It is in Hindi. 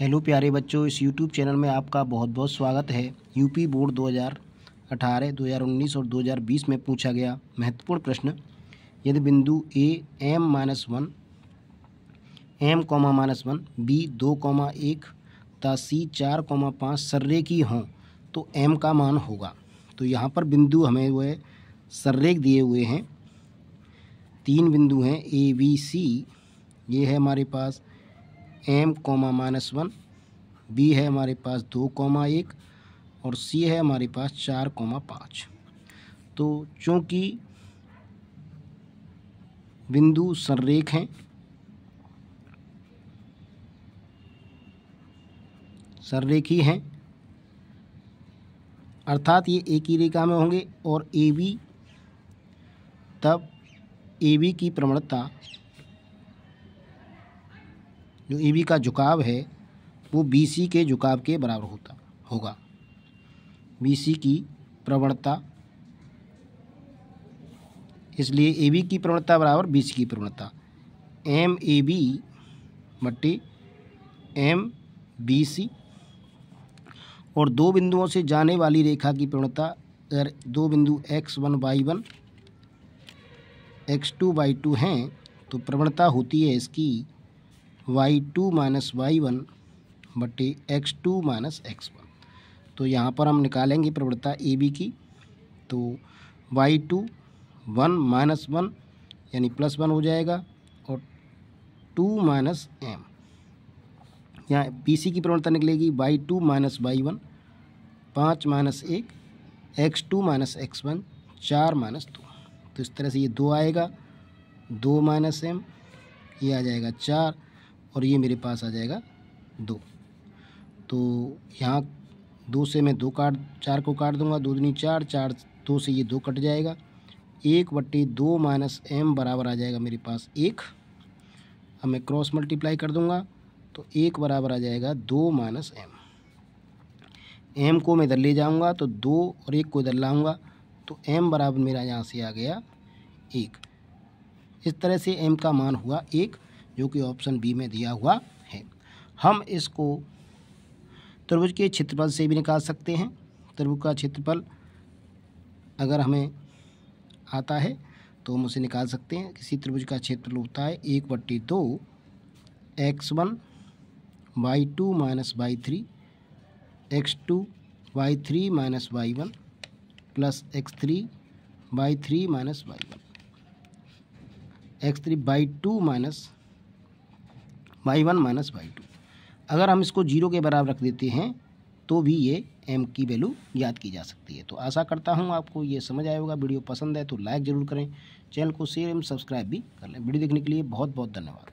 हेलो प्यारे बच्चों इस यूट्यूब चैनल में आपका बहुत बहुत स्वागत है यूपी बोर्ड 2018, 2019 और 2020 में पूछा गया महत्वपूर्ण प्रश्न यदि बिंदु A M minus one M comma minus one B दो कॉमा एक तथा सी चार कॉमा पाँच सर्रे की हों तो एम का मान होगा तो यहाँ पर बिंदु हमें वह सर्रेक दिए हुए हैं तीन बिंदु हैं ए बी सी ये है हमारे पास M comma minus one B है हमारे पास दो कॉमा एक और सी है हमारे पास चार कॉमा पाँच तो चूँकि बिंदु सर्रेख हैं ही हैं अर्थात ये एक ही रेखा में होंगे और ए बी तब ए बी की प्रवणता जो ए e बी का झुकाव है वो बी सी के झुकाव के बराबर होता होगा बी सी की प्रवणता इसलिए ए बी की प्रवणता बराबर बी सी की प्रवणता एम ए बी बट्टे एम बी सी और दो बिंदुओं से जाने वाली रेखा की प्रवणता अगर दो बिंदु X one by one X two by two हैं तो प्रवणता होती है इसकी Y two minus Y one बटे X two minus X one तो यहाँ पर हम निकालेंगे प्रवृत्ता ए बी की तो Y two one minus one यानी प्लस वन हो जाएगा और टू माइनस एम यहाँ पी सी की प्रवणता निकलेगी Y two minus Y one पाँच माइनस एक X two minus X one चार माइनस दो तो इस तरह से ये दो आएगा दो माइनस एम ये आ जाएगा चार और ये मेरे पास आ जाएगा दो तो यहाँ दो से मैं दो काट चार को काट दूंगा दो दूनी चार चार दो से ये दो कट जाएगा एक बट्टी दो माइनस एम बराबर आ जाएगा मेरे पास एक अब मैं क्रॉस मल्टीप्लाई कर दूंगा तो एक बराबर आ जाएगा दो माइनस एम एम को मैं इधर ले जाऊंगा तो दो और एक को इधर लाऊंगा तो एम बराबर मेरा यहाँ से आ गया एक इस तरह से एम का मान हुआ एक जो कि ऑप्शन बी में दिया हुआ है हम इसको त्रिभुज के क्षेत्रफल से भी निकाल सकते हैं त्रिभुज का क्षेत्रफल अगर हमें आता है तो हम उसे निकाल सकते हैं किसी त्रिभुज का क्षेत्रफल होता है एक बट्टी दो X one Y two minus Y three X two Y three minus Y one plus X three Y three minus Y one X three by two minus Y one minus Y two अगर हम इसको जीरो के बराबर रख देते हैं तो भी ये एम की वैल्यू याद की जा सकती है तो आशा करता हूँ आपको ये समझ आए होगा वीडियो पसंद है तो लाइक ज़रूर करें चैनल को शेयर एवं सब्सक्राइब भी कर लें वीडियो देखने के लिए बहुत बहुत धन्यवाद